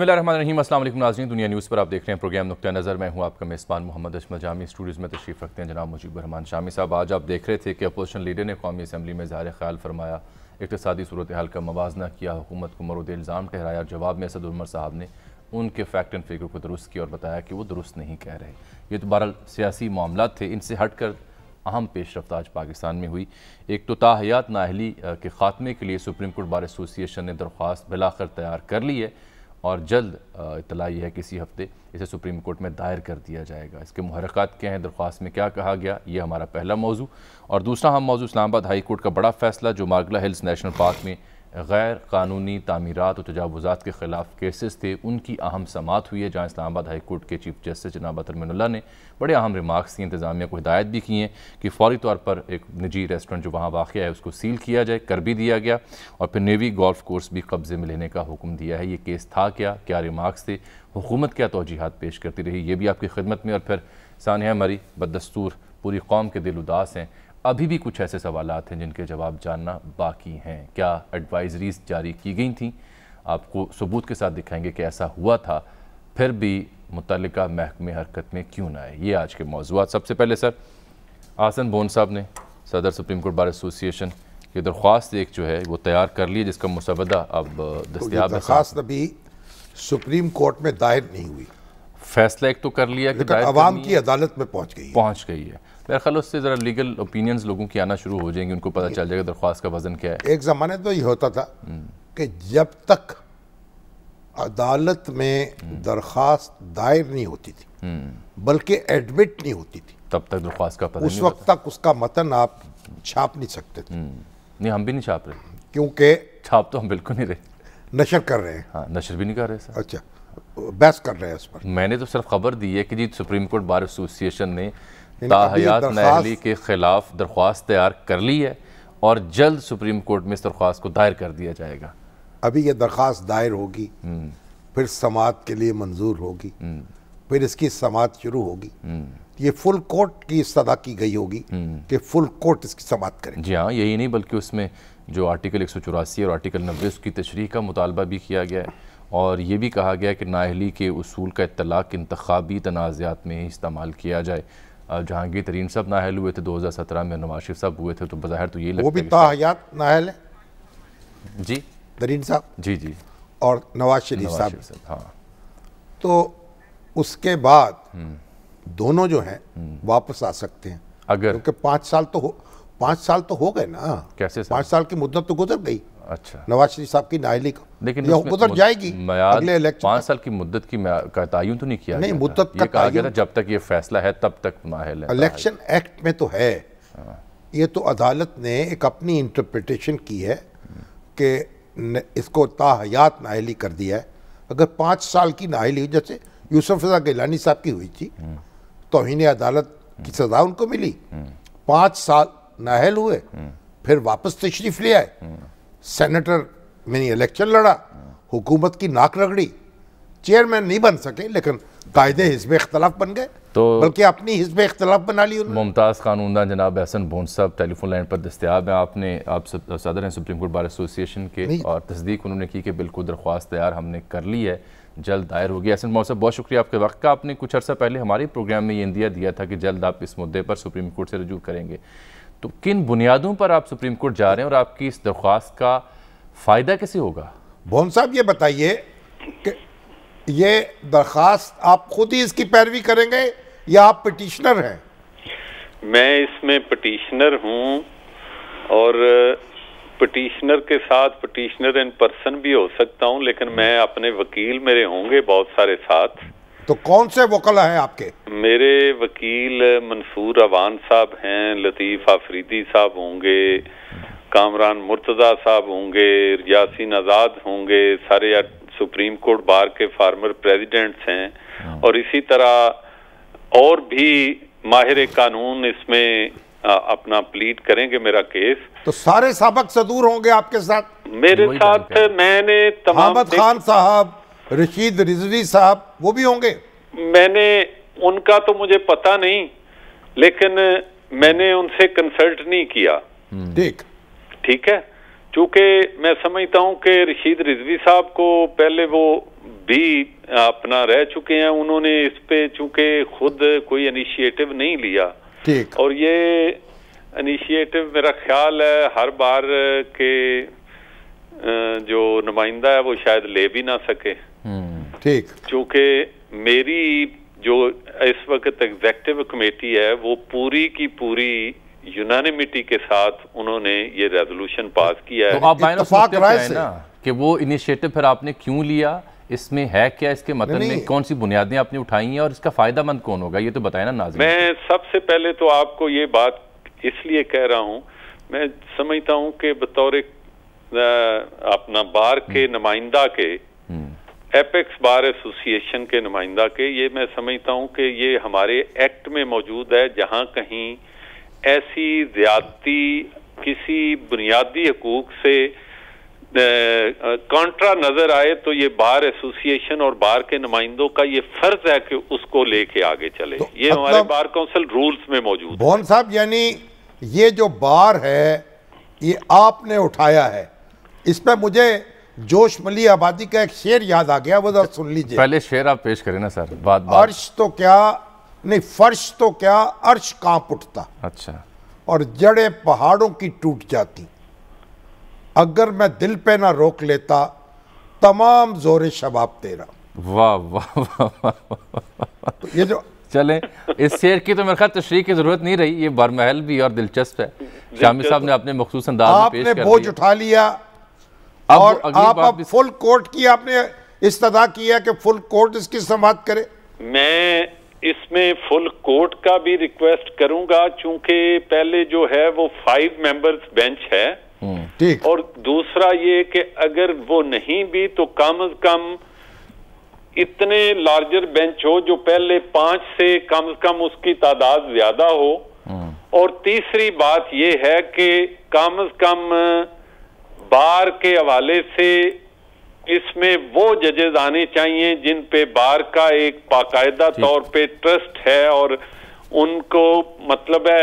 बसमीम असल नाजरीन दुनिया न्यूज़ पर आप देख रहे हैं प्रोग्राम नुक़ नज़र मैं हूँ आपका मेज़बान मोहम्मद अशमल जामी स्टूडियोज़ में तशरीफ़ रखते हैं जनाब मुजीब रहमान शामी साहब आज आप देख रहे थे कि अपोजिशन लीडर ने कौमी असम्बली में ज़ाहिर ख्याल फरमाया इकतदी सूरत हाल का मवाजना किया हुकूमत को मरुद इल्ज़ाम ठहराया जवाब में असद उमर साहब ने उनके फैक्ट एंड फिगर को दुरुस्त किया और बताया कि वो दुरुस्त नहीं कह रहे ये तो बहर सियासी मामला थे इनसे हट कर अहम पेश रफ्त आज पाकिस्तान में हुई एक तो ताहयात नाहली के खात्मे के लिए सुप्रीम कोर्ट बार एसोसिएशन ने दरख्वास्त बिलाकर तैयार कर ली है और जल्द इतला यह है कि इसी हफ्ते इसे सुप्रीम कोर्ट में दायर कर दिया जाएगा इसके महरक़ात क्या हैं दरख्वास्त में क्या कहा गया ये हमारा पहला मौजू और दूसरा हम मौजू इस्लामाबाद हाई कोर्ट का बड़ा फैसला जो मागला हिल्स नेशनल पार्क में गैर कानूनी तमीरत और तजावज़ात के ख़िलाफ़ केसेस थे उनकी अहम समात हुई है जहाँ इस्लामाबाद हाई कोर्ट के चीफ जस्टिस जनाब अतरमिनल्ला ने बड़े अहम रिमार्क्स की इंतज़ामिया को हिदायत भी की हैं कि फौरी तौर पर एक निजी रेस्टोरेंट जो वहाँ वाक़ है उसको सील किया जाए कर भी दिया गया और फिर नेवी गोल्फ कोर्स भी कब्ज़े में लेने का हुक्म दिया है ये केस था क्या क्या रिमार्क्स थे हुकूमत क्या तोजीहत पेश करती रही ये भी आपकी खिदमत में और फिर सानिया मरी बदस्तूर पूरी कौम के दिल उदास हैं अभी भी कुछ ऐसे सवाल हैं जिनके जवाब जानना बाकी हैं क्या एडवाइजरीज जारी की गई थी आपको सबूत के साथ दिखाएंगे कि ऐसा हुआ था फिर भी मुतल महकमे हरकत में क्यों ना आए ये आज के मौजूद सबसे पहले सर आसन बोन साहब ने सदर सुप्रीम कोर्ट बार एसोसिएशन की दरख्वास्त एक जो है वो तैयार कर ली जिसका मुसवदा अब दस्तियाब तो दरख्वास्त अभी सुप्रीम कोर्ट में दायर नहीं हुई फैसला एक तो कर लिया कि अवाम की अदालत में पहुंच गई पहुंच गई है मेरा ख्याल उससे ज़रा लीगल ओपिनियंस लोगों की आना शुरू हो जाएंगे उनको पता चल जाएगा दरख्वास्त का वजन क्या है एक ज़माने तो ये होता था हम्म। कि जब तक अदालत में हम्म। दरख्वास्त दायर नहीं होती थी हम्म। बल्कि एडमिट नहीं होती थी तब तक दरख्वास्त का पता उस वक्त तक उसका मतन आप छाप नहीं सकते थे नहीं हम भी नहीं छाप रहे क्योंकि छाप तो हम बिल्कुल नहीं रहे नशर कर रहे हैं हाँ नशर भी नहीं कर रहे सर अच्छा बहस कर रहे हैं इस पर मैंने तो सिर्फ खबर दी है कि जी सुप्रीम कोर्ट बार एसोसिएशन ने ताहयात नहली के खिलाफ दरख्वास्त तैयार कर ली है और जल्द सुप्रीम कोर्ट में इस दरख्वास्त को दायर कर दिया जाएगा अभी यह दरख्वास्त दायर होगी हम्म। फिर समात के लिए मंजूर होगी हम्म। फिर इसकी समात शुरू होगी हम्म। ये फुल कोर्ट की सदा की गई होगी कि फुल कोर्ट इसकी समात करें जी हाँ यही नहीं बल्कि उसमें जो आर्टिकल एक और आर्टिकल नब्बे उसकी तशरीह का मुतालबा भी किया गया है और ये भी कहा गया कि नाहली के असूल का इतलाक़ इंतबी तनाज़ात में इस्तेमाल किया जाए जहांगीर तरीन साहब नाहल हुए थे 2017 में नवाज शरीफ साहब हुए थे तो बाहर तो ये वो भी ताहयात नाहल है जी तरीन साहब जी जी और नवाज शरीफ साहब हाँ तो उसके बाद हम्म। दोनों जो हैं हम्म। वापस आ सकते हैं अगर क्योंकि पाँच साल तो हो पाँच साल तो हो गए ना कैसे पाँच साल की मुद्दत तो गुजर गई अच्छा नवाज शरीफ साहब की नाइली को लेकिन ये हुकूमत जाएगी अगले इलेक्शन पांच साल की मुद्दत की का तो नहीं किया नहीं मुद्दत का कहा गया था जब तक ये फैसला है तब तक माहल है इलेक्शन एक्ट में तो है हाँ। ये तो अदालत ने एक अपनी इंटरप्रिटेशन की है कि इसको ताहयात नाहली कर दिया है अगर पाँच साल की नाहली जैसे यूसुफ रजा गिलानी साहब की हुई थी हम्म। तोहन अदालत की हम्म। सजा उनको मिली हम्म। पाँच साल नाहल हुए फिर वापस तशरीफ ले आए सेनेटर मैंने इलेक्शन लड़ा हुकूमत की नाक रगड़ी चेयरमैन नहीं बन सके लेकिन कायदे हिस्ब इख्तलाफ बन गए तो बल्कि अपनी हिजब इख्तलाफ बना ली मुमताज़ कानूनदान जनाब हसन भोन साहब टेलीफोन लाइन पर दस्तियाब हैं आपने आप सदर हैं सुप्रीम कोर्ट बार एसोसिएशन के और तस्दीक उन्होंने की कि बिल्कुल दरख्वास्त तैयार हमने कर ली है जल्द दायर होगी हसन मोहन साहब बहुत शुक्रिया आपके वक्त का आपने कुछ अर्सा पहले हमारे प्रोग्राम में ये इंदिया दिया था कि जल्द आप इस मुद्दे पर सुप्रीम कोर्ट से रजू करेंगे तो किन बुनियादों पर आप सुप्रीम कोर्ट जा रहे हैं और आपकी इस दरख्वास्त का फ़ायदा कैसे होगा भोन साहब ये बताइए कि ये दरख्वास्त आप खुद ही इसकी पैरवी करेंगे या आप पटिशनर हैं मैं इसमें पटिशनर हूँ और पटिशनर के साथ पटिशनर इन पर्सन भी हो सकता हूँ लेकिन मैं अपने वकील मेरे होंगे बहुत सारे साथ तो कौन से वकला हैं आपके मेरे वकील मंसूर अवान साहब हैं लतीफ़ आफरीदी साहब होंगे कामरान मुर्तज़ा साहब होंगे यासीन आज़ाद होंगे सारे सुप्रीम कोर्ट बार के फार्मर प्रेसिडेंट्स हैं हाँ। और इसी तरह और भी माहिर कानून इसमें आ, अपना प्लीट करेंगे मेरा केस तो सारे सबक सदूर होंगे आपके साथ मेरे साथ मैंने तमाम खान साहब रशीद रिजवी साहब वो भी होंगे मैंने उनका तो मुझे पता नहीं लेकिन मैंने उनसे कंसल्ट नहीं किया हम्म। ठीक ठीक है चूंकि मैं समझता हूं कि रशीद रिजवी साहब को पहले वो भी अपना रह चुके हैं उन्होंने इस पे चूंकि खुद कोई इनिशिएटिव नहीं लिया ठीक और ये इनिशिएटिव मेरा ख्याल है हर बार के जो नुमाइंदा है वो शायद ले भी ना सके हम्म। ठीक क्योंकि मेरी जो इस वक्त एग्जेक्टिव कमेटी है वो पूरी की पूरी यूनानिमिटी के साथ उन्होंने ये रेजोल्यूशन पास किया है तो आप से ना कि वो इनिशिएटिव फिर आपने क्यों लिया इसमें है क्या इसके मतलब में कौन सी बुनियादें आपने उठाई हैं और इसका फायदा मंद कौन होगा ये तो बताए ना नाजिम मैं सबसे पहले तो आपको ये बात इसलिए कह रहा हूँ मैं समझता हूँ कि बतौर अपना बार के हम्म। नुमाइंदा के एपेक्स बार एसोसिएशन के नुमाइंदा के ये मैं समझता हूँ कि ये हमारे एक्ट में मौजूद है जहाँ कहीं ऐसी ज्यादती किसी बुनियादी हकूक से कॉन्ट्रा नज़र आए तो ये बार एसोसिएशन और बार के नुमाइंदों का ये फर्ज है कि उसको लेके आगे चले तो ये हमारे बार काउंसिल रूल्स में मौजूद बोन साहब यानी ये जो बार है ये आपने उठाया है इस पर मुझे जोश मली आबादी का एक शेर याद आ गया वो जरा सुन लीजिए पहले शेर आप पेश करें ना सर बात अर्श तो क्या नहीं फर्श तो क्या अर्श कांप उठता अच्छा और जड़े पहाड़ों की टूट जाती अगर मैं दिल पे ना रोक लेता तमाम जोरे शबाब तेरा वाह वाह वाह वाह तो ये जो चले इस शेर की तो मेरे ख्याल तशरी की ज़रूरत नहीं रही ये बरमहल भी और दिलचस्प है शामी साहब ने अपने मखसूस अंदाज आपने बोझ उठा लिया और आप अब फुल कोर्ट की आपने इस्तः किया कि फुल कोर्ट इसकी समाप्त करे मैं इसमें फुल कोर्ट का भी रिक्वेस्ट करूंगा चूंकि पहले जो है वो फाइव मेंबर्स बेंच है हम्म, ठीक और दूसरा ये कि अगर वो नहीं भी तो कम अज कम इतने लार्जर बेंच हो जो पहले पांच से कम अज कम उसकी तादाद ज्यादा हो हम्म। और तीसरी बात ये है कि कम अज कम बार के हवाले से इसमें वो जजेज आने चाहिए जिन पे बार का एक बाकायदा तौर पे ट्रस्ट है और उनको मतलब है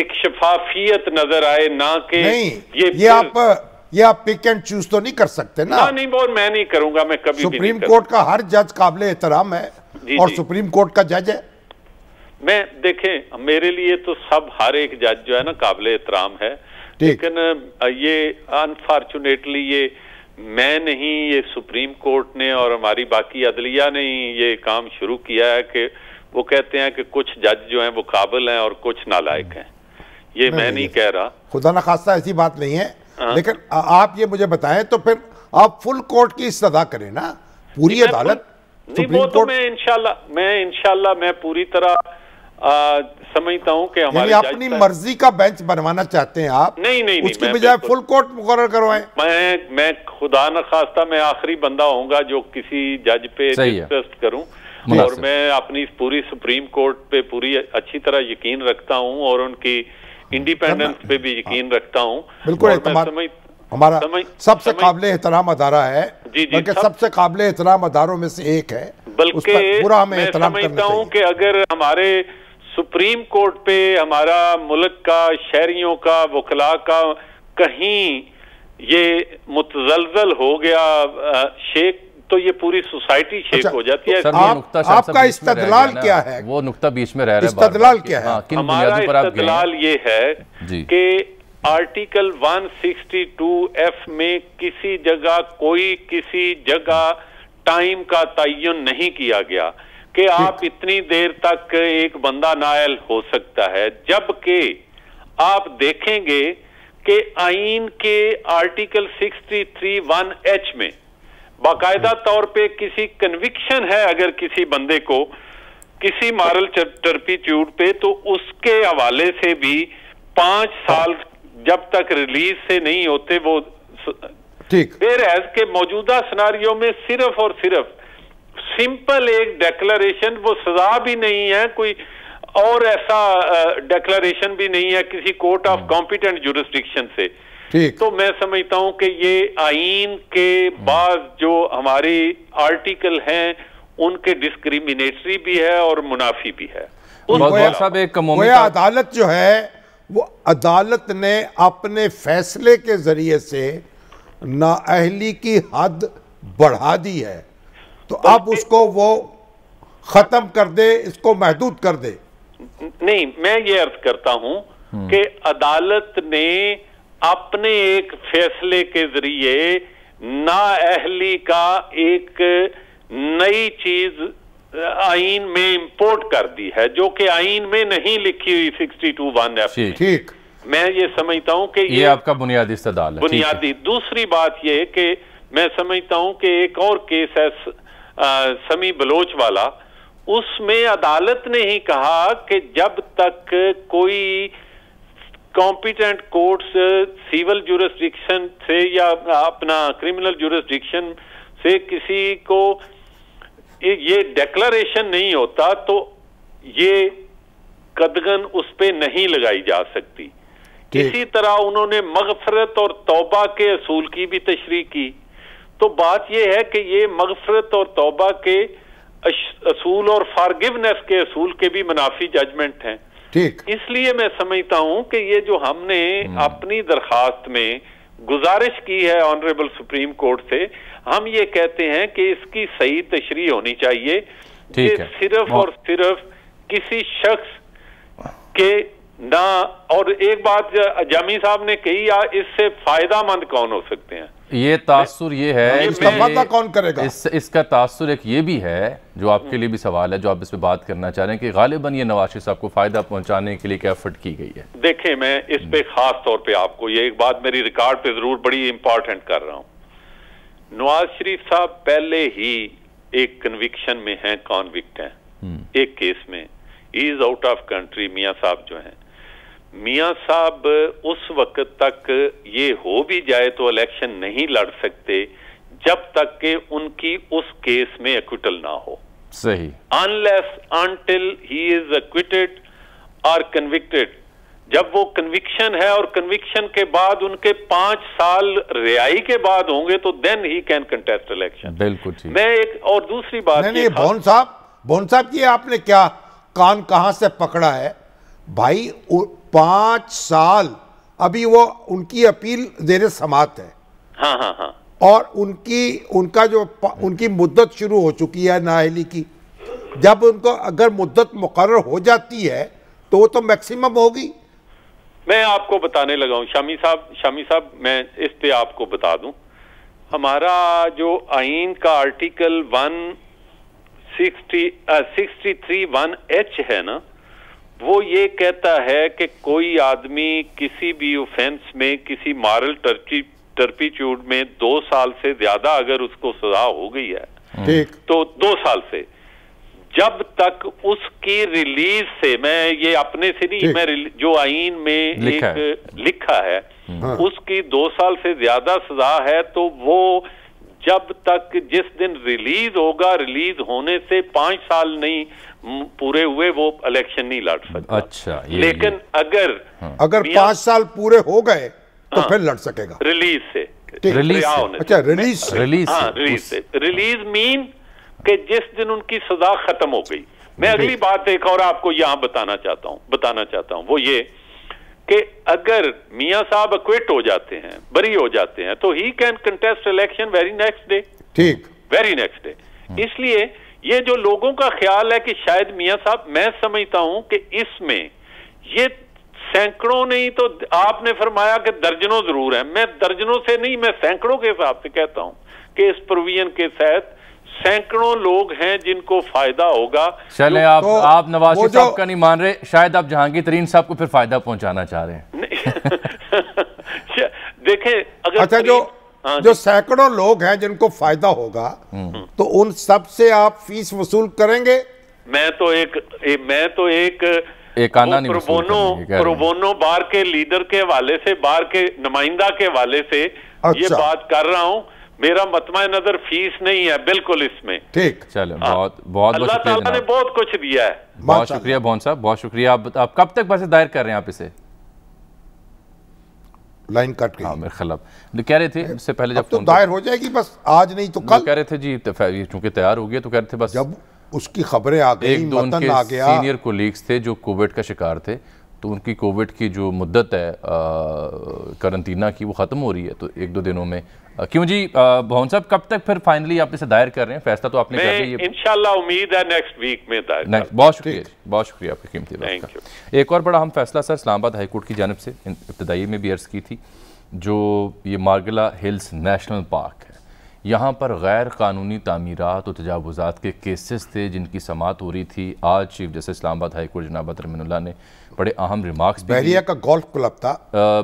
एक शफाफियत नजर आए ना कि ये ये आप ये आप पिक एंड चूज तो नहीं कर सकते ना, ना नहीं बोल मैं नहीं करूंगा मैं कभी सुप्रीम कोर्ट का हर जज काबिल एहतराम है जी, और जी। सुप्रीम कोर्ट का जज है मैं देखें मेरे लिए तो सब हर एक जज जो है ना काबिल एहतराम है लेकिन ये अनफॉर्चुनेटली ये मैं नहीं ये सुप्रीम कोर्ट ने और हमारी बाकी अदलिया ने ही ये काम शुरू किया है कि वो कहते हैं कि कुछ जज जो हैं वो काबिल हैं और कुछ नालायक हैं ये नहीं, मैं नहीं, नहीं कह रहा खुदा ना खासा ऐसी बात नहीं है आ? हाँ। लेकिन आप ये मुझे बताएं तो फिर आप फुल कोर्ट की इस्तदा करें ना पूरी अदालत नहीं वो तो मैं इनशाला मैं इनशाला मैं पूरी तरह समझता हूँ की हमारी अपनी मर्जी का बेंच बनवाना चाहते हैं आप नहीं नहीं उसके बजाय फुल कोर्ट मुकर करवाएं मैं मैं खुदा न खास्ता मैं आखिरी बंदा होऊंगा जो किसी जज पे ट्रस्ट करूँ और मैं अपनी पूरी सुप्रीम कोर्ट पे पूरी अच्छी तरह यकीन रखता हूँ और उनकी इंडिपेंडेंस पे भी यकीन हाँ। रखता हूँ बिल्कुल हमारा सबसे काबिल एहतराम अदारा है जी बल्कि सबसे काबिल एहतराम अदारों में से एक है बल्कि पूरा हमें मैं समझता हूँ कि अगर हमारे सुप्रीम कोर्ट पे हमारा मुल्क का शहरियों का वकला का कहीं ये मुतजलजल हो गया शेख तो ये पूरी सोसाइटी शेक अच्छा, हो जाती है आप, आपका इस्तदलाल क्या है वो नुकता बीच में रह रहा है इस्तदलाल क्या है हाँ, हमारा इस्तदलाल ये है कि आर्टिकल 162 एफ में किसी जगह कोई किसी जगह टाइम का तयन नहीं किया गया कि आप इतनी देर तक एक बंदा नायल हो सकता है जबकि आप देखेंगे कि आइन के आर्टिकल 63 वन एच में बाकायदा हम्म। तौर पे किसी कन्विक्शन है अगर किसी बंदे को किसी मॉरल टर्पीच्यूड पे तो उसके हवाले से भी पांच हाँ। साल जब तक रिलीज से नहीं होते वो ठीक के मौजूदा सिनारियों में सिर्फ और सिर्फ सिंपल एक डेक्लरेशन वो सजा भी नहीं है कोई और ऐसा डेक्लरेशन भी नहीं है किसी कोर्ट ऑफ कॉम्पिटेंट जुरिस्डिक्शन से तो मैं समझता हूं कि ये आइन के हम्म। बाद जो हमारी आर्टिकल हैं उनके डिस्क्रिमिनेटरी भी है और मुनाफी भी है अदालत जो है वो अदालत ने अपने फैसले के जरिए से नाअहली की हद बढ़ा दी है तो अब उसको वो खत्म कर दे इसको महदूद कर दे नहीं मैं ये अर्थ करता हूं हम्म। कि अदालत ने अपने एक फैसले के जरिए नाअहली का एक नई चीज आइन में इंपोर्ट कर दी है जो कि आइन में नहीं लिखी हुई सिक्सटी टू वन एफ ठीक मैं ये समझता हूं कि ये, ये आपका बुनियादी है बुनियादी दूसरी बात ये कि मैं समझता हूं कि एक और केस है समी बलोच वाला उसमें अदालत ने ही कहा कि जब तक कोई कॉम्पिटेंट कोर्ट्स सिविल जुरिस्डिक्शन से या अपना क्रिमिनल जुरिस्डिक्शन से किसी को ये डेक्लरेशन नहीं होता तो ये कदगन उस पर नहीं लगाई जा सकती इसी तरह उन्होंने मगफरत और तौबा के असूल की भी तशरी की तो बात यह है कि ये मगफरत और तोबा के असूल और फारगिवनेस के असूल के भी मुनाफी जजमेंट हैं ठीक इसलिए मैं समझता हूं कि ये जो हमने हम्म। अपनी दरखास्त में गुजारिश की है ऑनरेबल सुप्रीम कोर्ट से हम ये कहते हैं कि इसकी सही तशरी होनी चाहिए कि सिर्फ और सिर्फ किसी शख्स के ना और एक बात जामी साहब ने कही या इससे फायदा मंद कौन हो सकते हैं ये तासुर ये है इसका कौन करेगा इस, इसका तासुर एक ये भी है जो आपके लिए भी सवाल है जो आप इस पर बात करना चाह रहे हैं कि गालिबन ये नवाज शरीफ साहब को फायदा पहुंचाने के लिए क्या एफर्ट की गई है देखिए मैं इस पे खास तौर पे आपको ये एक बात मेरी रिकॉर्ड पे जरूर बड़ी इंपॉर्टेंट कर रहा हूँ नवाज शरीफ साहब पहले ही एक कन्विक्शन में है कॉन्विक्ट हम्म। एक केस में इज आउट ऑफ कंट्री मियाँ साहब जो है मियाँ साहब उस वक्त तक ये हो भी जाए तो इलेक्शन नहीं लड़ सकते जब तक के उनकी उस केस में एक्विटल ना हो सही unless until he is acquitted और कन्विक्टेड जब वो कन्विक्शन है और कन्विक्शन के बाद उनके पांच साल रिहाई के बाद होंगे तो then he can contest election बिल्कुल मैं एक और दूसरी बात नहीं, नहीं भवन साहब बोन साहब ये आपने क्या कान कहां से पकड़ा है भाई पांच साल अभी वो उनकी अपील देने समाप्त है हाँ हाँ हाँ और उनकी उनका जो उनकी मुद्दत शुरू हो चुकी है नाहली की जब उनको अगर मुद्दत मुकर हो जाती है तो वो तो मैक्सिमम होगी मैं आपको बताने लगा हूँ शामी साहब शामी साहब मैं इस पे आपको बता दूं हमारा जो आइन का article one sixty sixty three one H है ना वो ये कहता है कि कोई आदमी किसी भी ऑफेंस में किसी मॉरल टर्पीच्यूड में दो साल से ज्यादा अगर उसको सजा हो गई है हम्म। तो दो साल से जब तक उसकी रिलीज से मैं ये अपने से नहीं मैं जो आइन में लिखा एक है। लिखा है हाँ। उसकी दो साल से ज्यादा सजा है तो वो जब तक जिस दिन रिलीज होगा रिलीज होने से पांच साल नहीं पूरे हुए वो इलेक्शन नहीं लड़ सकता अच्छा ये, लेकिन ये। अगर हाँ। अगर पांच साल पूरे हो गए तो हाँ, फिर लड़ सकेगा रिलीज से रिलीज से, अच्छा रिलीज रिलीज हाँ रिलीज से रिलीज मीन कि जिस दिन उनकी सजा खत्म हो गई मैं अगली बात एक और आपको यहां बताना चाहता हूं बताना चाहता हूं वो ये कि अगर मियां साहब अक्विट हो जाते हैं बरी हो जाते हैं तो he can contest election very next day ठीक वेरी नेक्स्ट डे इसलिए ये जो लोगों का ख्याल है कि शायद मियां साहब मैं समझता हूं कि इसमें ये सैकड़ों नहीं तो आपने फरमाया कि दर्जनों जरूर है मैं दर्जनों से नहीं मैं सैकड़ों के हिसाब से कहता हूं कि इस प्रोविजन के तहत सैकड़ों लोग हैं जिनको फायदा होगा चले आप तो आप नवाज साहब का नहीं मान रहे शायद आप जहांगीर तरीन साहब को फिर फायदा पहुंचाना चाह रहे हैं देखें अगर अच्छा जो हाँ जो सैकड़ों लोग हैं जिनको फायदा होगा हम्म। तो उन सब से आप फीस वसूल करेंगे मैं तो एक ए, मैं तो एक एकाना नहीं प्रोबोनो प्रोबोनो बार के लीडर के वाले से बार के नुमाइंदा के वाले से अच्छा। ये बात कर रहा हूँ मेरा मतमा नजर फीस नहीं है बिल्कुल इसमें ठीक चलो हाँ। बहुत बहुत अल्लाह ताला ने बहुत कुछ दिया है बहुत, शुक्रिया भवन साहब बहुत शुक्रिया आप, आप कब तक वैसे दायर कर रहे हैं आप इसे लाइन कट गई हाँ, मेरे खलब तो कह रहे थे इससे पहले जब तो दायर हो जाएगी बस आज नहीं तो कल कह रहे थे जी तो चूंकि तैयार हो गया तो कह रहे थे बस जब उसकी खबरें आ गई एक दो उनके सीनियर कोलीग्स थे जो कोविड का शिकार थे तो उनकी कोविड की जो मुद्दत है करंतना की वो ख़त्म हो रही है तो एक दो दिनों में क्यों जी भवन साहब कब तक फिर फाइनली आप इसे दायर कर रहे हैं फैसला तो आपने कर लिया इंशाल्लाह उम्मीद है नेक्स्ट वीक में दायर नेक्स्ट बहुत शुक्रिया बहुत शुक्रिया आपकी कीमती वक्त एक और बड़ा हम फैसला सर इस्लामाबाद हाईकोर्ट की जानब से इब्तदाई में भी अर्ज़ की थी जो ये मार्गला हिल्स नेशनल पार्क है यहाँ पर गैर कानूनी तमीरत और तजावज़ात के केसेस थे जिनकी समात हो रही थी आज चीफ जस्टिस इस्लामाबाद हाईकोर्ट जनाबा तरमिनल्ला ने बड़े अहम रिमार्क्स बहरिया का गोल्फ क्लब था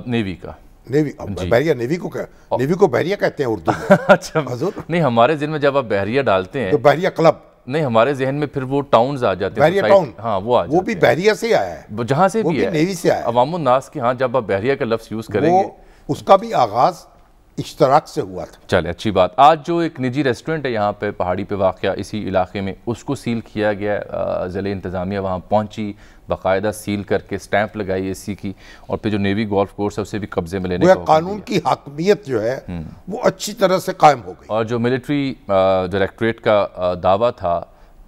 नेवी का बहरिया नेवी को नेवी को बहरिया कहते हैं उर्दू अच्छा नहीं हमारे जिन में जब आप बहरिया डालते हैं तो बहरिया क्लब नहीं हमारे जहन में फिर वो टाउन आ जाते हैं टाउन हाँ वो आ वो भी बहरिया से आया है जहाँ से भी, नेवी से आया नास के जब आप बहरिया का लफ्ज़ यूज़ करेंगे उसका भी आगाज़ इश्तराक से हुआ था चले अच्छी बात आज जो एक निजी रेस्टोरेंट है यहाँ पे पहाड़ी पे वाक़ इसी इलाके में उसको सील किया गया ज़िले इंतज़ामिया वहाँ पहुँची बाकायदा सील करके स्टैंप लगाई एसी की और फिर जो नेवी गोल्फ कोर्स है उसे भी कब्जे में लेने का कानून की हकमियत जो है हम्म। वो अच्छी तरह से कायम हो गई और जो मिलिट्री डायरेक्ट्रेट का दावा था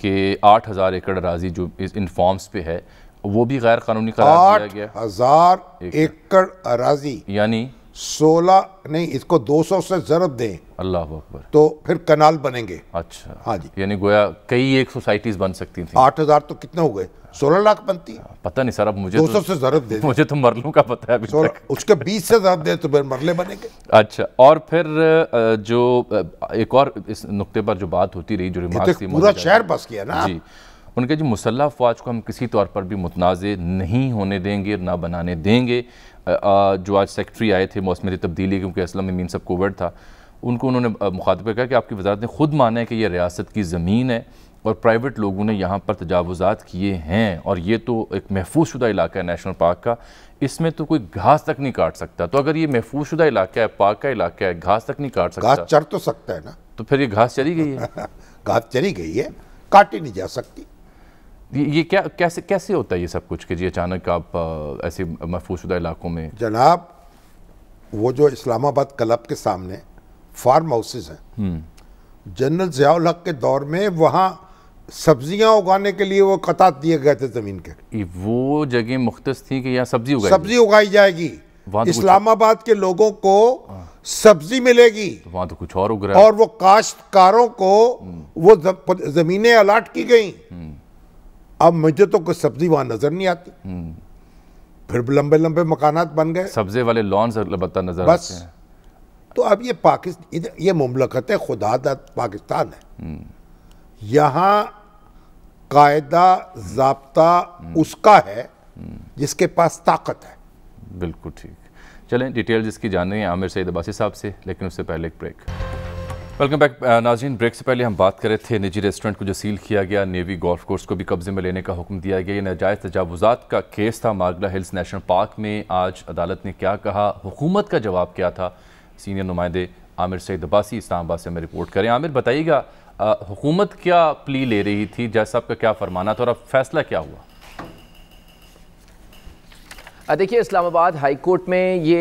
कि आठ हज़ार एकड़ राजी जो इन फॉर्म्स पे है वो भी गैर कानूनी करार दिया गया हज़ार एकड़ अराजी यानी सोलह नहीं इसको 200 से जरब दें अल्लाह अकबर तो फिर कनाल बनेंगे अच्छा हाँ जी यानी गोया कई एक सोसाइटीज बन सकती थी आठ हज़ार तो कितने हो गए सोलह लाख बनती हाँ, पता नहीं सर अब मुझे 200 तो, से जरब दे मुझे तो मरलों का पता है अभी तक उसके बीस से जरब दे तो फिर मरले बनेंगे अच्छा और फिर जो एक और इस नुकते पर जो बात होती रही जो तो पूरा शहर बस किया ना जी उनके जो मुसल्ला अफवाज को हम किसी तौर पर भी मुतनाज़ नहीं होने देंगे ना बनाने देंगे जो आज सेक्रेटरी आए थे मौसम तब्दीली क्योंकि असलम मीन सब कोवर्ड था उनको उन्होंने मुखातब कहा कि आपकी वजारत ने ख़ुद माना है कि यह रियासत की ज़मीन है और प्राइवेट लोगों ने यहाँ पर तजावज़ात किए हैं और ये तो एक महफूज शुदा इलाका है नेशनल पार्क का इसमें तो कोई घास तक नहीं काट सकता तो अगर ये महफूज शुदा इलाका है पार्क का इलाका है घास तक नहीं काट सकता घास तो सकता है ना तो फिर ये घास चली गई है घास चली गई है काटी नहीं जा सकती ये क्या कैसे कैसे होता है ये सब कुछ कि जी अचानक आप ऐसे महफूजशुदा इलाकों में जनाब वो जो इस्लामाबाद क्लब के सामने फार्म हाउसेज हैं हम्म। जनरल ज़ियाउल हक के दौर में वहाँ सब्जियां उगाने के लिए वो कतात दिए गए थे ज़मीन के वो जगह मुख्त थी कि यहाँ सब्जी उगाई सब्जी उगाई जाएगी तो इस्लामाबाद के लोगों को हाँ। सब्जी मिलेगी तो वहां तो कुछ और उग रहा है और वो काश्तकारों को हम्म। वो ज़मीनें अलाट की गई हम्म। अब मुझे तो कुछ सब्जी वहां नज़र नहीं आती हम्म। फिर लंबे लंबे मकानात बन गए सब्जे वाले लॉन्स अलबत्ता नज़र बस आते हैं। तो अब ये पाकिस्तान ये ममलकत खुदादत पाकिस्तान है हम्म। यहाँ कायदा जबता हम्म। उसका है जिसके पास ताकत है बिल्कुल ठीक चलें डिटेल जिसकी है आमिर सईद अब्बासी साहब से लेकिन उससे पहले एक ब्रेक वेलकम बैक uh, नाजीन ब्रेक से पहले हम बात कर रहे थे निजी रेस्टोरेंट को जो सील किया गया नेवी गोल्फ कोर्स को भी कब्जे में लेने का हुक्म दिया गया ये नाजायज़ तजावज़ात का केस था मागला हिल्स नेशनल पार्क में आज अदालत ने क्या कहा हुकूमत का जवाब क्या था सीनियर नुमाइंदे आमिर सईद अब्बासी इस्लामाबाद से हमें रिपोर्ट करें आमिर बताइएगा uh, हुकूमत क्या प्ली ले रही थी जैसा आपका क्या फरमाना था और अब फैसला क्या हुआ देखिए इस्लामाबाद हाई कोर्ट में ये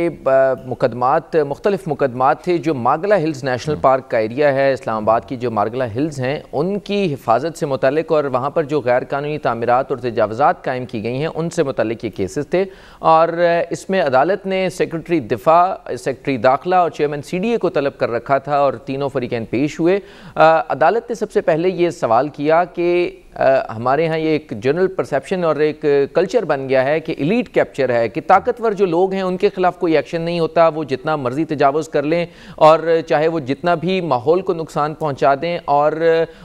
मुकदमात मुख्तलिफ मुकदमात थे जो Margalla hills national hmm. Park का एरिया है इस्लामाबाद की जो मागला हिल्स हैं उनकी हिफाजत से मुतलक और वहाँ पर जो गैरकानूनी तमीरत और तजावज़ात कायम की गई हैं उनसे मुतलक ये केसेस थे और इसमें अदालत ने सेक्रटरी दिफा सेक्रटरी दाखिला और चेयरमैन सी डी ए को तलब कर रखा था और तीनों फरीकैन पेश हुए अदालत ने सबसे पहले ये सवाल किया कि आ, हमारे यहाँ ये एक जनरल परसेप्शन और एक कल्चर बन गया है कि इलीट कैप्चर है कि ताकतवर जो लोग हैं उनके खिलाफ कोई एक्शन नहीं होता वो जितना मर्जी तजावज़ कर लें और चाहे वो जितना भी माहौल को नुकसान पहुँचा दें और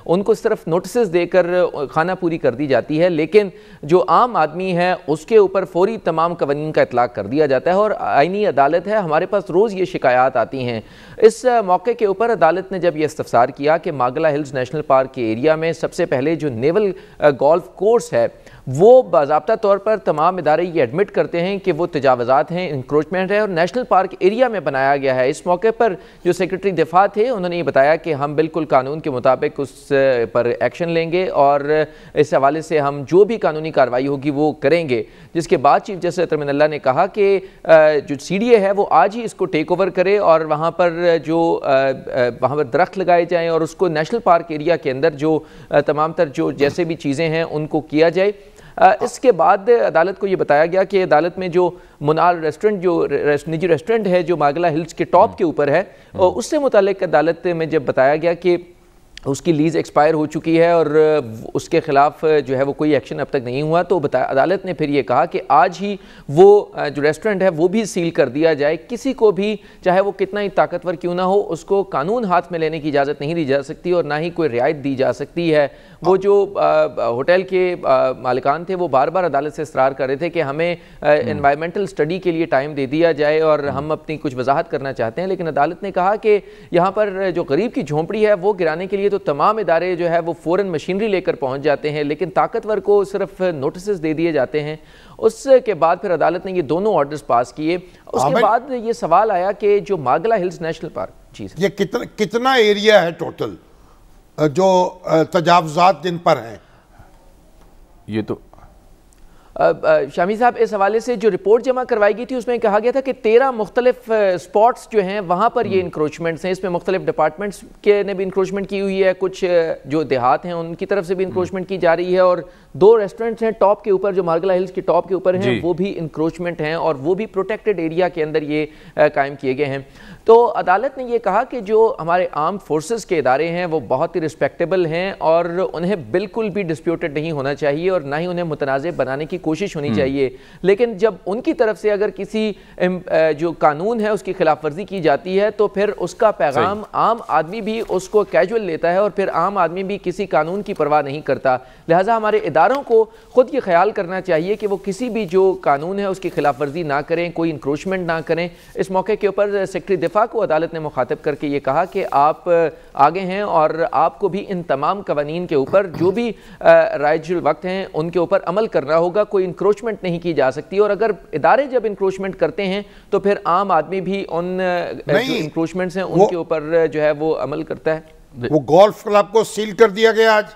उनको सिर्फ नोटिस देकर खाना पूरी कर दी जाती है लेकिन जो आम आदमी है उसके ऊपर फौरी तमाम कवानीन का इतलाक कर दिया जाता है और आइनी अदालत है हमारे पास रोज़ ये शिकायत आती हैं इस मौके के ऊपर अदालत ने जब यह इस्तफसार किया कि मागला हिल्स नेशनल पार्क के एरिया में सबसे पहले जो नेव लेवल गोल्फ कोर्स है वो बाबा तौर पर तमाम इदारे ये एडमिट करते हैं कि वो तजावज़ात हैं इंक्रोचमेंट है और नेशनल पार्क एरिया में बनाया गया है इस मौके पर जो सेक्रेटरी दिफा थे उन्होंने ये बताया कि हम बिल्कुल कानून के मुताबिक उस पर एक्शन लेंगे और इस हवाले से हम जो भी कानूनी कार्रवाई होगी वो करेंगे जिसके बाद चीफ जस्टिस तरमिनल्ला ने कहा कि जो सी डी ए है वो आज ही इसको टेक ओवर करे और वहाँ पर जो वहाँ पर दरख्त लगाए जाएँ और उसको नेशनल पार्क एरिया के अंदर जो तमाम तर जो जैसे भी चीज़ें हैं उनको किया जाए इसके बाद अदालत को ये बताया गया कि अदालत में जो मुनार रेस्टोरेंट जो निजी रेस्टोरेंट है जो मागला हिल्स के टॉप हम्म। के ऊपर है हम्म। उससे मुतल अदालत में जब बताया गया कि उसकी लीज़ एक्सपायर हो चुकी है और उसके ख़िलाफ़ जो है वो कोई एक्शन अब तक नहीं हुआ तो बता अदालत ने फिर ये कहा कि आज ही वो जो रेस्टोरेंट है वो भी सील कर दिया जाए किसी को भी चाहे वो कितना ही ताकतवर क्यों ना हो उसको कानून हाथ में लेने की इजाज़त नहीं दी जा सकती और ना ही कोई रियायत दी जा सकती है वो जो होटल के मालिकान थे वो बार बार अदालत से इसरार कर रहे थे कि हमें इन्वायरमेंटल हम्म। स्टडी के लिए टाइम दे दिया जाए और हम्म। हम अपनी कुछ वजाहत करना चाहते हैं लेकिन अदालत ने कहा कि यहाँ पर जो गरीब की झोंपड़ी है वो गिराने के लिए तो तो तमाम इदारे जो है वो फ़ौर मशीनरी लेकर पहुँच जाते हैं लेकिन ताकतवर को सिर्फ नोटिस दे दिए जाते हैं उसके बाद फिर अदालत ने ये दोनों ऑर्डर्स पास किए उसके बाद ये सवाल आया कि जो मागला हिल्स नेशनल पार्क जी ये कितना कितना एरिया है टोटल जो तजावजात जिन पर हैं ये तो शामी साहब इस हवाले से जो रिपोर्ट जमा करवाई गई थी उसमें कहा गया था कि तेरह मुख्तलिफ स्पॉट्स जो हैं वहाँ पर ये इंक्रोचमेंट्स हम्म। हैं इसमें मुख्तलिफ डिपार्टमेंट्स के ने भी इंक्रोचमेंट की हुई है कुछ जो देहात हैं उनकी तरफ से भी इंक्रोचमेंट हम्म। की जा रही है और दो रेस्टोरेंट्स हैं टॉप के ऊपर जो मार्गला हिल्स के टॉप के ऊपर हैं वो भी इंक्रोचमेंट हैं और वो भी प्रोटेक्टेड एरिया के अंदर ये कायम किए गए हैं तो अदालत ने यह कहा कि जो हमारे आर्म फोर्सेस के इदारे हैं वो बहुत ही रिस्पेक्टेबल हैं और उन्हें बिल्कुल भी डिस्प्यूटेड नहीं होना चाहिए और ना ही उन्हें मुतनाज़ बनाने की कोशिश होनी हम्म। चाहिए लेकिन जब उनकी तरफ से अगर किसी जो कानून है उसकी खिलाफ वर्जी की जाती है तो फिर उसका पैगाम आम आदमी भी उसको कैजुअल लेता है और फिर आम आदमी भी किसी कानून की परवाह नहीं करता लिहाजा हमारे इदारों को ख़ुद ये ख्याल करना चाहिए कि वो किसी भी जो कानून है उसकी खिलाफ वर्जी ना करें कोई इंक्रोचमेंट ना करें इस मौके के ऊपर सेक्रटरी दिफा को अदालत ने मुखातब करके ये कहा कि आप आगे हैं और आपको भी इन तमाम कवानीन के ऊपर जो भी राय वक्त हैं उनके ऊपर अमल करना होगा कोई इंक्रोचमेंट नहीं की जा सकती और अगर इदारे जब इंक्रोचमेंट करते हैं तो फिर आम आदमी भी उन इंक्रोचमेंट्स हैं उनके ऊपर जो है वो अमल करता है वो गोल्फ क्लब को सील कर दिया गया आज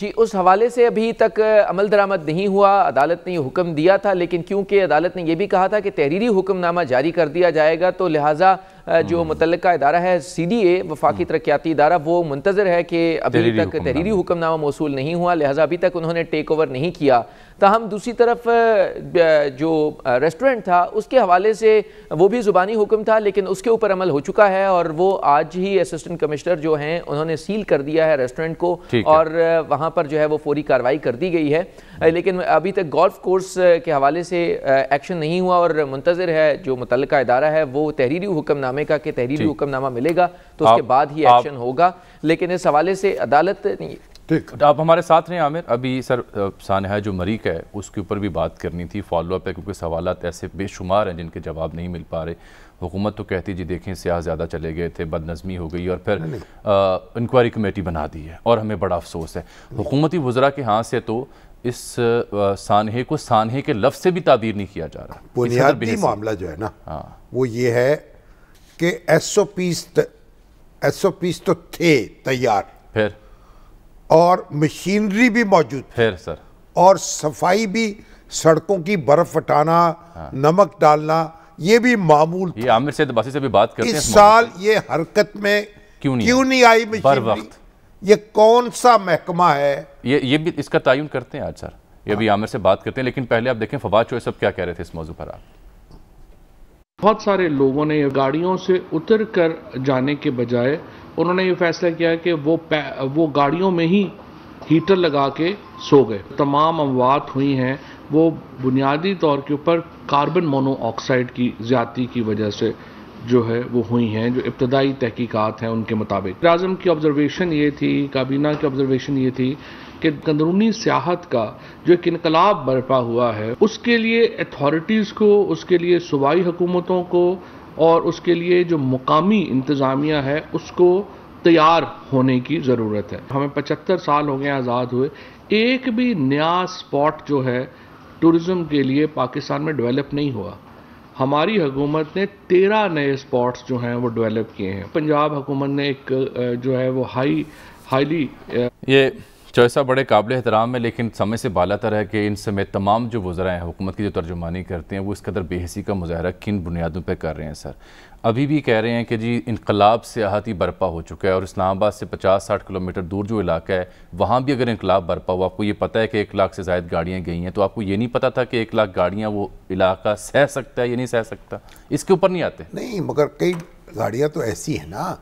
जी उस हवाले से अभी तक अमल दरामद नहीं हुआ अदालत ने हुक्म दिया था लेकिन क्योंकि अदालत ने यह भी कहा था कि तहरीरी हुक्मनामा जारी कर दिया जाएगा तो लिहाजा जो हम्म। मुतल इदारा है सी डी ए वफाकी हम्म। तरक्याती इदारा वो मुंतजर है कि अभी तक तहरीरी हुक्मनामा मौसू नहीं हुआ लिहाजा अभी तक उन्होंने टेक ओवर नहीं किया तहम तो दूसरी तरफ जो रेस्टोरेंट था उसके हवाले से वो भी ज़ुबानी हुक्म था लेकिन उसके ऊपर अमल हो चुका है और वो आज ही असिस्टेंट कमिश्नर जो हैं उन्होंने सील कर दिया है रेस्टोरेंट को और वहाँ पर जो है वो फौरी कार्रवाई कर दी गई है हम्म। लेकिन अभी तक गोल्फ कोर्स के हवाले से एक्शन नहीं हुआ और मुंतजर है जो मुतल इदारा है वो तहरीरी हुक्मनामे अमेरिका के तहरीरी हुक्मनामा मिलेगा तो उसके बाद ही एक्शन होगा लेकिन इस हवाले से अदालत नहीं तो आप हमारे साथ रहे आमिर अभी सर सानहा जो मरीक है उसके ऊपर भी बात करनी थी फॉलोअप है क्योंकि सवाल ऐसे बेशुमार हैं जिनके जवाब नहीं मिल पा रहे हुकूमत तो कहती जी देखें सियाह ज़्यादा चले गए थे बदनज़मी हो गई और फिर इंक्वायरी कमेटी बना दी है और हमें बड़ा अफसोस है हुकूमती वजरा के हाथ से तो इस सानहे को सानहे के लफ्ज़ से भी ताबीर नहीं किया जा रहा बुनियादी मामला जो है ना हाँ वो ये है कि S O Ps S O तो थे तैयार फिर और मशीनरी भी मौजूद फिर सर और सफाई भी सड़कों की बर्फ हटाना हाँ। नमक डालना ये भी मामूल ये आमिर से भी बात करते इस साल ये हरकत में क्यों नहीं क्यों नहीं आई वक्त ये कौन सा महकमा है ये ये भी इसका तयन करते हैं आज सर ये हाँ। भी आमिर से बात करते हैं लेकिन पहले आप देखें फवाद चोए सब क्या कह रहे थे इस मौजू पर आप बहुत सारे लोगों ने गाड़ियों से उतर कर जाने के बजाय उन्होंने ये फैसला किया कि वो वो गाड़ियों में ही हीटर लगा के सो गए तमाम अमवात हुई हैं वो बुनियादी तौर के ऊपर कार्बन मोनोऑक्साइड की ज्यादा की वजह से जो है वो हुई हैं जो इब्तदाई तहकीकत हैं उनके मुताबिक आजम की ऑब्जर्वेशन ये थी काबीना की ऑब्जर्वेशन ये थी कि अंदरूनी सियाहत का जो एक इनकलाब बरपा हुआ है उसके लिए अथॉरिटीज़ को उसके लिए सूबाई हुकूमतों को और उसके लिए जो मुकामी इंतज़ामिया है उसको तैयार होने की ज़रूरत है हमें पचहत्तर साल हो गए आज़ाद हुए एक भी नया स्पॉट जो है टूरिज़्म के लिए पाकिस्तान में डेवलप नहीं हुआ हमारी हुकूमत ने तेरह नए स्पॉट्स जो हैं वो डेवलप किए हैं पंजाब हुकूमत ने एक जो है वो हाई हाईली ये चौसा बड़े काबिल एहतराम है लेकिन समय से बाला तर है कि इन समय तमाम जो वज़रा हैं हुकूमत की जो तर्जुमानी करते हैं वो इस कदर बेहसी का मुजाहरा किन बुनियादों पर कर रहे हैं सर अभी भी कह रहे हैं कि जी इनकलाब से अहाती बर्पा हो चुका है और इस्लामाबाद से पचास साठ किलोमीटर दूर जो इलाका है वहाँ भी अगर इनकलाब बर्पा हुआ आपको ये पता है कि एक लाख से ज़ायद गाड़ियाँ गई हैं तो आपको ये नहीं पता था कि एक लाख गाड़ियाँ वो इलाका सह सकता है या नहीं सह सकता इसके ऊपर नहीं आते नहीं मगर कई गाड़ियाँ तो ऐसी हैं ना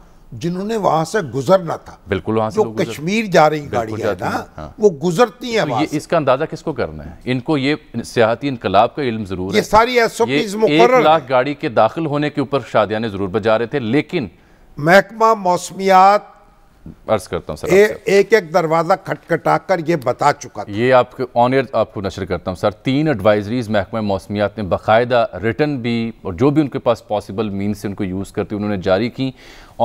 जिन्होंने वहां से गुजरना था बिल्कुल वहां से जो कश्मीर जा रही गाड़ी है ना हाँ। वो गुजरती है तो ये इसका अंदाजा किसको करना है इनको ये सियाती इनकलाब का इल्म जरूर ये सारी एक लाख गाड़ी के दाखिल होने के ऊपर शादिया ने जरूर बजा रहे थे लेकिन महकमा मौसमियात अर्ज करता हूँ सर ए, एक एक दरवाज़ा कर ये बता चुका था। ये आपके ऑन एयर आपको नशर करता हूँ सर तीन एडवाइजरीज महकमा मौसमियात ने बाकायदा रिटर्न भी और जो भी उनके पास पॉसिबल मीन से उनको यूज़ करते हुए उन्होंने जारी की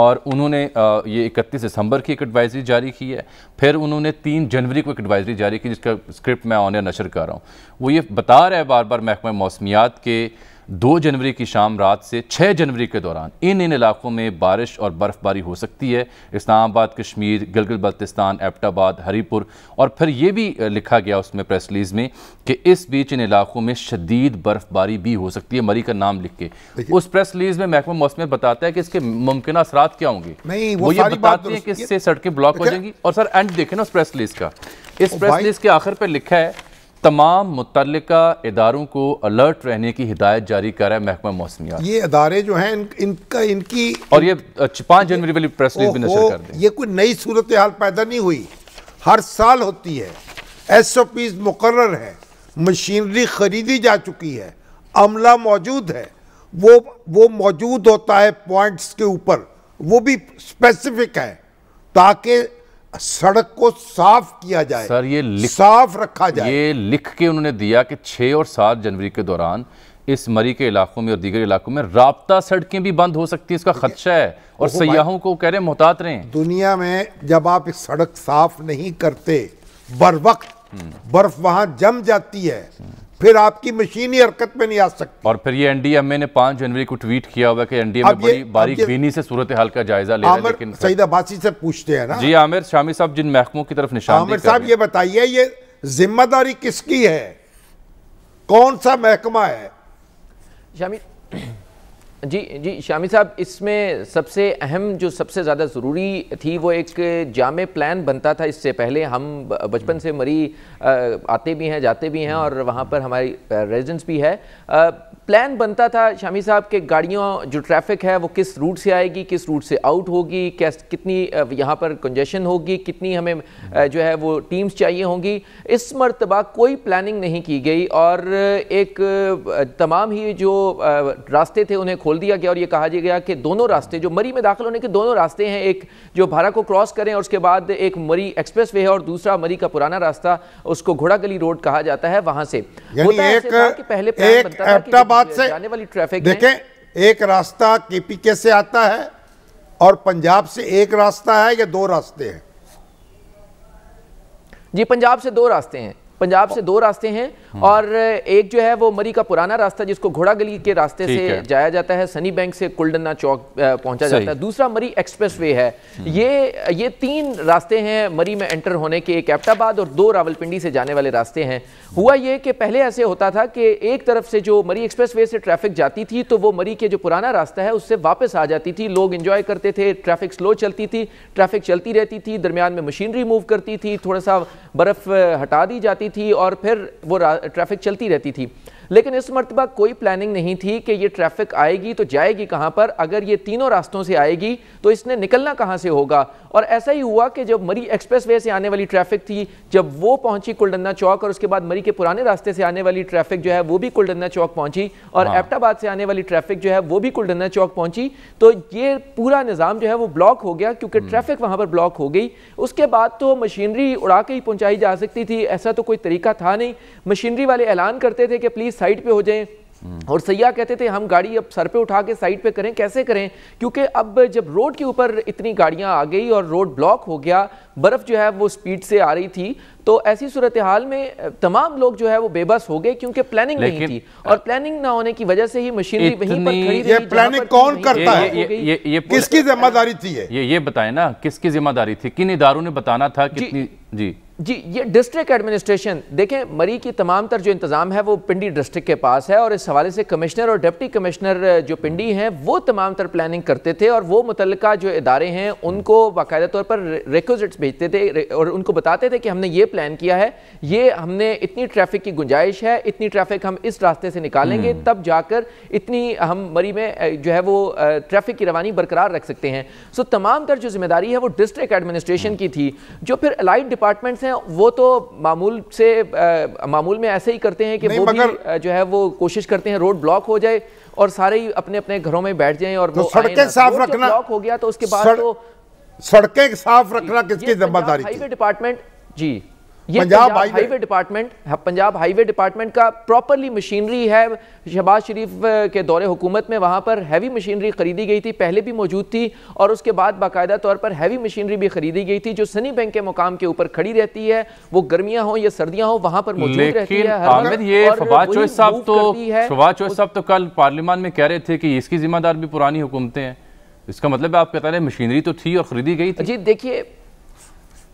और उन्होंने ये इकतीस दिसंबर की एक एडवाइजरी जारी की है फिर उन्होंने तीन जनवरी को एक एडवाइजरी जारी की जिसका स्क्रिप्ट मैं ऑन एयर नशर कर रहा हूँ वो ये बता रहा है बार बार महकमा मौसमियात के दो जनवरी की शाम रात से छः जनवरी के दौरान इन इन इलाकों में बारिश और बर्फ़बारी हो सकती है इस्लामाबाद कश्मीर गिलगित बल्तिस्तान एबटाबाद हरीपुर और फिर ये भी लिखा गया उसमें प्रेस रिलीज़ में कि इस बीच इन इलाकों में शदीद बर्फ़बारी भी हो सकती है मरी का नाम लिख के उस प्रेस रिलीज़ में महकमा मौसम बताता है कि इसके मुमकिन असरा क्या होंगे वो, ये बताते हैं कि इससे सड़कें ब्लॉक हो जाएंगी और सर एंड देखें ना उस प्रेस रिलीज़ का इस प्रेस रिलीज़ के आखिर पर लिखा है तमाम मुतल इदारों को अलर्ट रहने की हिदायत जारी कर रहा है महकमा मौसमियात ये अदारे जो हैं इन, इनका इनकी और ये पाँच जनवरी वाली प्रेस रिलीज भी नशर कर ये कोई नई सूरत हाल पैदा नहीं हुई हर साल होती है एस ओ पीज मुकर है मशीनरी खरीदी जा चुकी है अमला मौजूद है वो वो मौजूद होता है पॉइंट्स के ऊपर वो भी स्पेसिफिक है ताकि सड़क को साफ किया जाए सर ये लिख, साफ रखा जाए ये लिख के उन्होंने दिया कि छह और सात जनवरी के दौरान इस मरी के इलाकों में और दीगर इलाकों में रबता सड़कें भी बंद हो सकती है इसका खदशा है और सयाहों को कह रहे हैं मोहतात रहे दुनिया में जब आप एक सड़क साफ नहीं करते बर वक्त हम्म। बर्फ वहां जम जाती है फिर आपकी मशीनी हरकत में नहीं आ सकती और फिर ये एनडीएमए ने पांच जनवरी को ट्वीट किया हुआ कि एनडीएमए बड़ी बारीक बीनी से सूरत हाल का जायजा ले रहे लेकिन सईद अब्बासी से पूछते हैं ना जी आमिर शामी साहब जिन महकमों की तरफ निशान आमिर साहब ये बताइए ये जिम्मेदारी किसकी है कौन सा महकमा है शामी जी जी शामी साहब इसमें सबसे अहम जो सबसे ज़्यादा ज़रूरी थी वो एक जाम प्लान बनता था इससे पहले हम बचपन से मरी आते भी हैं जाते भी हैं और वहाँ पर हमारी रेजिडेंस भी है प्लान बनता था शामी साहब के गाड़ियों जो ट्रैफिक है वो किस रूट से आएगी किस रूट से आउट होगी कैस कितनी यहाँ पर कंजेशन होगी कितनी हमें जो है वो टीम्स चाहिए होंगी इस मरतबा कोई प्लानिंग नहीं की गई और एक तमाम ही जो रास्ते थे उन्हें खोल दिया गया और ये कहा गया कि दोनों रास्ते जो मरी में दाखिल होने के दोनों रास्ते हैं एक जो भारा को क्रॉस करें और उसके बाद एक मरी एक्सप्रेस वे है और दूसरा मरी का पुराना रास्ता उसको घोड़ा गली रोड कहा जाता है वहां से एक, पहले एक एबटाबाद से जाने वाली ट्रैफिक देखें एक रास्ता केपीके से आता है और पंजाब से एक रास्ता है या दो रास्ते हैं जी पंजाब से दो रास्ते हैं पंजाब से दो रास्ते हैं हम्म। और एक जो है वो मरी का पुराना रास्ता जिसको घोड़ा गली के रास्ते से जाया जाता है सनी बैंक से कुलडन्ना चौक पहुंचा जाता है दूसरा मरी एक्सप्रेस वे है हम्म। ये ये तीन रास्ते हैं मरी में एंटर होने के एक एबटाबाद और दो रावलपिंडी से जाने वाले रास्ते हैं हुआ ये कि पहले ऐसे होता था कि एक तरफ से जो मरी एक्सप्रेस वे से ट्रैफिक जाती थी तो वो मरी के जो पुराना रास्ता है उससे वापस आ जाती थी लोग इंजॉय करते थे ट्रैफिक स्लो चलती थी ट्रैफिक चलती रहती थी दरमियान में मशीनरी मूव करती थी थोड़ा सा बर्फ़ हटा दी जाती थी और फिर वो ट्रैफिक चलती रहती थी लेकिन इस मरतबा कोई प्लानिंग नहीं थी कि ये ट्रैफिक आएगी तो जाएगी कहाँ पर अगर ये तीनों रास्तों से आएगी तो इसने निकलना कहाँ से होगा और ऐसा ही हुआ कि जब मरी एक्सप्रेस वे से आने वाली ट्रैफिक थी जब वो पहुंची कुलडन्ना चौक और उसके बाद मरी के पुराने रास्ते से आने वाली ट्रैफिक जो है वो भी कुलडन्ना चौक पहुंची और हाँ। एपटाबाद से आने वाली ट्रैफिक जो है वो भी कुलडन्ना चौक पहुंची तो ये पूरा निज़ाम जो है वो ब्लॉक हो गया क्योंकि ट्रैफिक हम्म। वहाँ पर ब्लॉक हो गई उसके बाद तो मशीनरी उड़ा के ही पहुँचाई जा सकती थी ऐसा तो कोई तरीका था नहीं मशीनरी वाले ऐलान करते थे कि प्लीज़ साइड पे हो जाएं और सैया कहते थे हम गाड़ी अब सर पे उठा के साइड पे करें कैसे करें क्योंकि अब जब रोड के ऊपर इतनी गाड़ियां आ गई और रोड ब्लॉक हो गया बर्फ़ जो है वो स्पीड से आ रही थी तो ऐसी सूरत हाल में तमाम लोग जो है वो बेबस हो गए क्योंकि प्लानिंग नहीं थी और प्लानिंग ना होने की वजह से ही मशीनरी वहीं पर खड़ी ये प्लानिंग कौन करता है ये, ये, ये, किसकी जिम्मेदारी थी ये ये बताए ना किसकी जिम्मेदारी थी किन इदारों ने बताना था कितनी जी जी ये डिस्ट्रिक्ट एडमिनिस्ट्रेशन देखें मरी की तमाम तर जो इंतज़ाम है वो पिंडी डिस्ट्रिक्ट के पास है और इस हवाले से कमिश्नर और डिप्टी कमिश्नर जो पिंडी हैं वो तमाम तर प्लानिंग करते थे और वो मुतल जो इदारे हैं उनको बाकायदा तौर पर रिक्वजिट्स भेजते थे और उनको बताते थे कि हमने ये प्लान प्लान किया है ये हमने इतनी ट्रैफिक की गुंजाइश है इतनी ट्रैफिक हम इस रास्ते से निकालेंगे हम्म। तब जाकर इतनी हम मरी में जो है वो ट्रैफिक की रवानी बरकरार रख सकते हैं सो तमाम तर जो जिम्मेदारी है वो डिस्ट्रिक्ट एडमिनिस्ट्रेशन की थी जो फिर अलाइड डिपार्टमेंट्स हैं वो तो मामूल से आ, मामूल में ऐसे ही करते हैं कि वो भी जो है वो कोशिश करते हैं रोड ब्लॉक हो जाए और सारे ही अपने अपने घरों में बैठ जाएं और तो सड़कें साफ रखना ब्लॉक हो गया तो उसके बाद सड़, तो सड़कें साफ रखना किसकी जिम्मेदारी हाईवे डिपार्टमेंट जी पंजाब हाईवे डिपार्टमेंट हाँ, पंजाब हाईवे डिपार्टमेंट का प्रॉपरली मशीनरी है शहबाज शरीफ के दौरे हुकूमत में वहां पर हैवी मशीनरी खरीदी गई थी पहले भी मौजूद थी और उसके बाद बाकायदा तौर पर हैवी मशीनरी भी खरीदी गई थी जो सनी बैंक के मुकाम के ऊपर खड़ी रहती है वो गर्मियां हो या सर्दियां हो वहां पर मौजूद साहब तो फवाद साहब तो कल पार्लियामान में कह रहे थे कि इसकी जिम्मेदार भी पुरानी हुकूमतें हैं इसका मतलब आप कहते हैं मशीनरी तो थी और खरीदी गई थी जी देखिए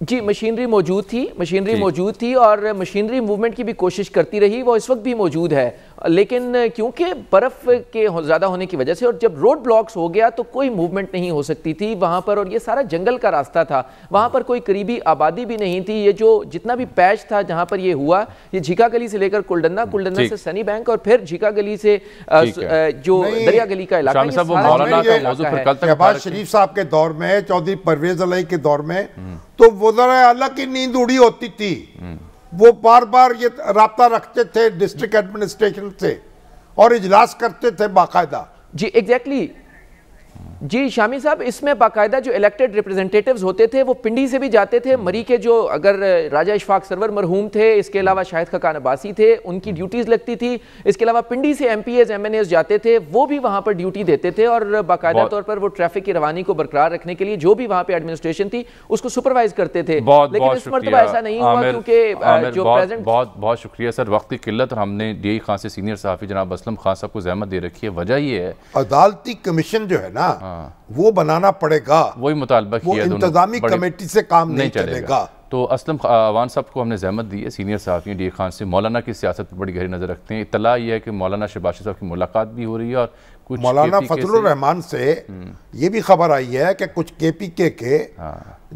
जी मशीनरी मौजूद थी मशीनरी मौजूद थी और मशीनरी मूवमेंट की भी कोशिश करती रही वो इस वक्त भी मौजूद है लेकिन क्योंकि बर्फ़ के हो, ज़्यादा होने की वजह से और जब रोड ब्लॉक्स हो गया तो कोई मूवमेंट नहीं हो सकती थी वहां पर और ये सारा जंगल का रास्ता था वहां पर कोई करीबी आबादी भी नहीं थी ये जो जितना भी पैच था जहाँ पर ये हुआ ये झीका गली से लेकर कुलडन्ना कुलडन्ना से सनी बैंक और फिर झीका गली से जो दरिया गली का इलाका शरीफ साहब के दौर में चौधरी परवेज अलाई के दौर में हम्म। तो वो वजरा अलग की नींद उड़ी होती थी वो बार बार ये रबता रखते थे डिस्ट्रिक्ट एडमिनिस्ट्रेशन से और इजलास करते थे बाकायदा जी एग्जैक्टली exactly. जी शामी साहब इसमें बाकायदा जो इलेक्टेड रिप्रेजेंटेटिव्स होते थे वो पिंडी से भी जाते थे मरी के जो अगर राजा इशफाक सरवर मरहूम थे इसके अलावा शाहिद खकान अबासी थे उनकी ड्यूटीज़ लगती थी इसके अलावा पिंडी से M P As M N जाते थे वो भी वहाँ पर ड्यूटी देते थे और बाकायदा तौर पर वो ट्रैफिक की रवानी को बरकरार रखने के लिए जो भी वहाँ पर एडमिनिस्ट्रेशन थी उसको सुपरवाइज करते थे लेकिन इस मरतबा ऐसा नहीं हुआ क्योंकि जो प्रेजेंट बहुत बहुत शुक्रिया सर वक्त की किल्लत और हमने डी खान से सीनियर सहाफ़ी जनाब असलम खान साहब को जहमत दे रखी है वजह यह है अदालती कमीशन जो है ना हाँ। हाँ। वो बनाना पड़ेगा वही मुतालबा किया इंतजामी कमेटी से काम नहीं, चलेगा।, तो असलम अवान साहब को हमने जहमत दी है सीनियर साहफी डी खान से मौलाना की सियासत पर बड़ी गहरी नज़र रखते हैं इतला यह है कि मौलाना शबाशी साहब की मुलाकात भी हो रही है और कुछ मौलाना फजल रहमान से हम्म। ये भी खबर आई है कि कुछ के पी के के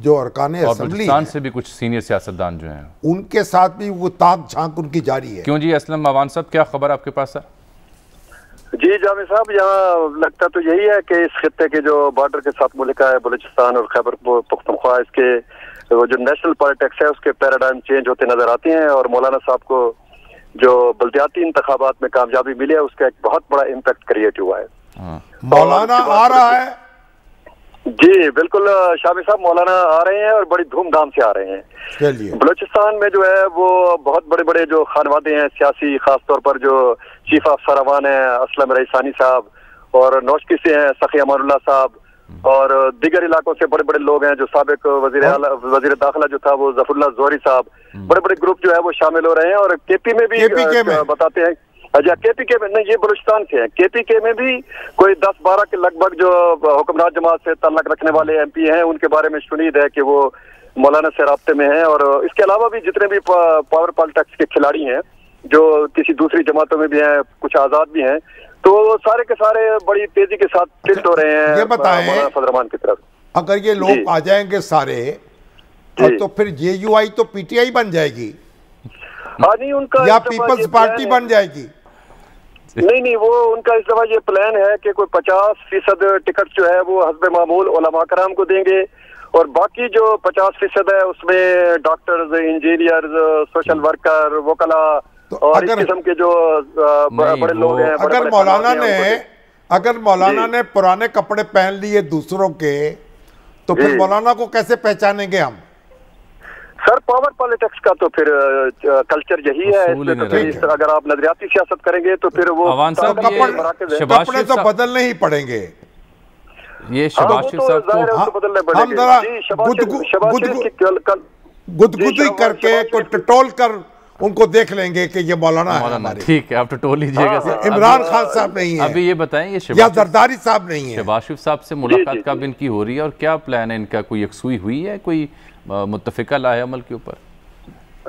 जो अरकान असम्बली से भी कुछ सीनियर सियासतदान जो हैं उनके साथ भी वो ताक झांक उनकी जारी है क्यों जी असलम अवान साहब क्या खबर आपके पास है जी जामिर साहब यहाँ लगता तो यही है कि इस खत्े के जो बॉर्डर के साथ मुल्क है बलूचिस्तान और खैबर पुख्तनख्वा इसके वो जो नेशनल पॉलिटिक्स है उसके पैराडाइम चेंज होते नजर आते हैं और मौलाना साहब को जो बल्दियाती इंतबात में कामयाबी मिली है उसका एक बहुत बड़ा इम्पैक्ट क्रिएट हुआ है हाँ। मौलाना आ रहा है जी बिल्कुल शामी साहब मौलाना आ रहे हैं और बड़ी धूमधाम से आ रहे हैं बलूचिस्तान में जो है वो बहुत बड़े बड़े जो खानवादे हैं सियासी खासतौर पर जो चीफ ऑफ सरावान है असलम रईसानी साहब और नौशकी से हैं सखी अमानुल्ला साहब और दीगर इलाकों से बड़े बड़े लोग हैं जो सबक वजीर वजीर दाखिला जो था वो जफरुल्ला जोहरी साहब हम्म। बड़े बड़े ग्रुप जो है वो शामिल हो रहे हैं और के पी में भी के के में। बताते हैं अच्छा के पी के में नहीं ये बलुचिस्तान के हैं के पी के में भी कोई दस बारह के लगभग जो हुक्मरान जमात से तल्लक रखने वाले एम पी हैं उनके बारे में सुनीद है कि वो मौलाना से रबते में हैं और इसके अलावा भी जितने भी पावर पॉलिटिक्स के खिलाड़ी हैं जो किसी दूसरी जमातों में भी हैं कुछ आज़ाद भी हैं तो सारे के सारे बड़ी तेजी के साथ टिल्ट हो रहे हैं मौलाना फजलरमान की तरफ अगर ये लोग आ जाएंगे सारे तो फिर जे तो पीटीआई बन जाएगी हाँ नहीं उनका या पीपल्स पार्टी बन जाएगी नहीं नहीं वो उनका इस दफा ये प्लान है कि कोई पचास फीसद टिकट जो है वो हसब मामूल ओलमा कराम को देंगे और बाकी जो पचास फीसद है उसमें डॉक्टर्स इंजीनियर सोशल वर्कर वकला तो और अगर, इस किस्म के जो बड़े लोग हैं अगर मौलाना ने अगर मौलाना ने पुराने कपड़े पहन लिए दूसरों के तो फिर मौलाना को कैसे पहचानेंगे हम सर पावर पॉलिटिक्स का तो फिर कल्चर यही है तो फिर अगर आप नजरियाती सियासत करेंगे तो फिर वो कपड़े तो बदलने ही पड़ेंगे ये हाँ, तो तो हाँ। गुदगुदी करके टटोल कर उनको देख लेंगे कि ये मौलाना है ठीक है आप तो टोल लीजिएगा हाँ, सर इमरान खान साहब नहीं है अभी ये बताएं ये या जरदारी साहब नहीं है शबाशिफ साहब से मुलाकात कब इनकी हो रही है और क्या प्लान है इनका कोई यकसुई हुई है कोई मुतफिका लाएमल के ऊपर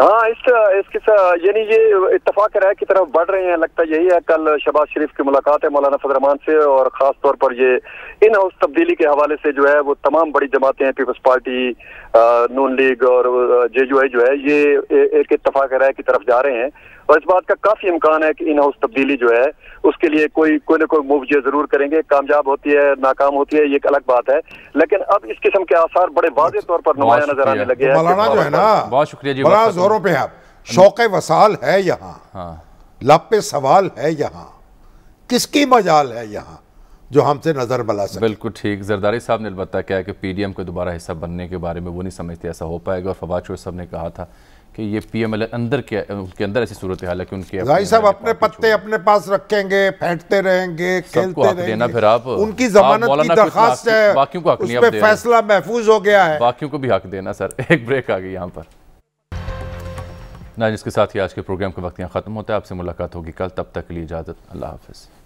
हाँ इस इसके यानी ये इतफाक राय की तरफ बढ़ रहे हैं लगता यही है कल शबाज शरीफ की मुलाकात है मौलाना फजरमान से और खास तौर पर ये इन हाउस तब्दीली के हवाले से जो है वो तमाम बड़ी जमातें हैं पीपल्स पार्टी नून लीग और जे यू आई जो है ये एक इतफाक राय की तरफ जा रहे हैं और इस बात का काफी इम्कान है कि इन हाउस तब्दीली जो है उसके लिए कोई कोई ना कोई मुआवजे जरूर करेंगे कामयाब होती है नाकाम होती है ये एक अलग बात है लेकिन अब इस किस्म के आसार बड़े वाजे तौर पर नुमाया नजर आने लगे हैं जो है ना बहुत शुक्रिया जी बड़ा जोरों पे आप शौक वसाल है यहाँ हाँ। लब सवाल है यहाँ किसकी मजाल है यहाँ जो हमसे नज़र बला सके बिल्कुल ठीक जरदारी साहब ने अलबत्ता क्या है कि पीडीएम डी को दोबारा हिस्सा बनने के बारे में वो नहीं समझते ऐसा हो पाएगा और फवाद साहब ने कहा था कि ये पीएमएल अंदर के उनके अंदर ऐसी सूरत हाल है कि उनके भाई साहब अपने पत्ते अपने पास रखेंगे फेंटते रहेंगे खेलते रहेंगे देना फिर आप उनकी जमानत की दरखास्त है बाकियों को हक नहीं फैसला महफूज हो गया है बाकियों को भी हक देना सर एक ब्रेक आ गई यहाँ पर ना जिसके साथ ही आज के प्रोग्राम का वक्त यहाँ ख़त्म होता है आपसे मुलाकात होगी कल तब तक के लिए इजाज़त अल्लाह हाफिज़